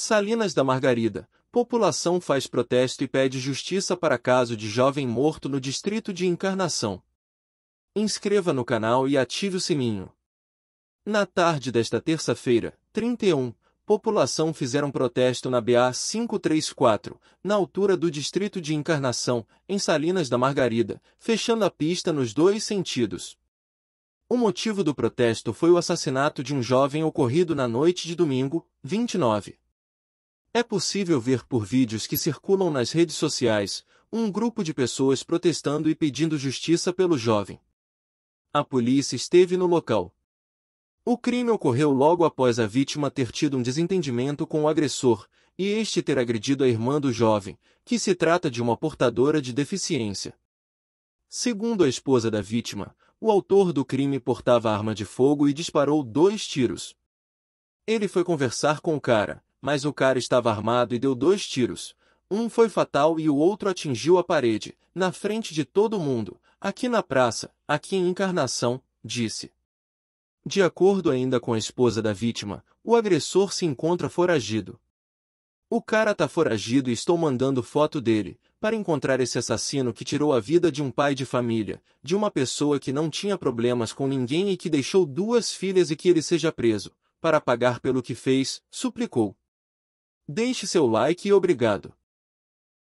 Salinas da Margarida. População faz protesto e pede justiça para caso de jovem morto no distrito de Encarnação. Inscreva no canal e ative o sininho. Na tarde desta terça-feira, 31, população fizeram protesto na BA 534, na altura do distrito de Encarnação, em Salinas da Margarida, fechando a pista nos dois sentidos. O motivo do protesto foi o assassinato de um jovem ocorrido na noite de domingo, 29. É possível ver por vídeos que circulam nas redes sociais um grupo de pessoas protestando e pedindo justiça pelo jovem. A polícia esteve no local. O crime ocorreu logo após a vítima ter tido um desentendimento com o agressor e este ter agredido a irmã do jovem, que se trata de uma portadora de deficiência. Segundo a esposa da vítima, o autor do crime portava arma de fogo e disparou dois tiros. Ele foi conversar com o cara, mas o cara estava armado e deu dois tiros. Um foi fatal e o outro atingiu a parede, na frente de todo mundo, aqui na praça, aqui em Encarnação, disse. De acordo ainda com a esposa da vítima, o agressor se encontra foragido. O cara tá foragido e estou mandando foto dele, para encontrar esse assassino que tirou a vida de um pai de família, de uma pessoa que não tinha problemas com ninguém e que deixou duas filhas e que ele seja preso, para pagar pelo que fez, suplicou. Deixe seu like e obrigado.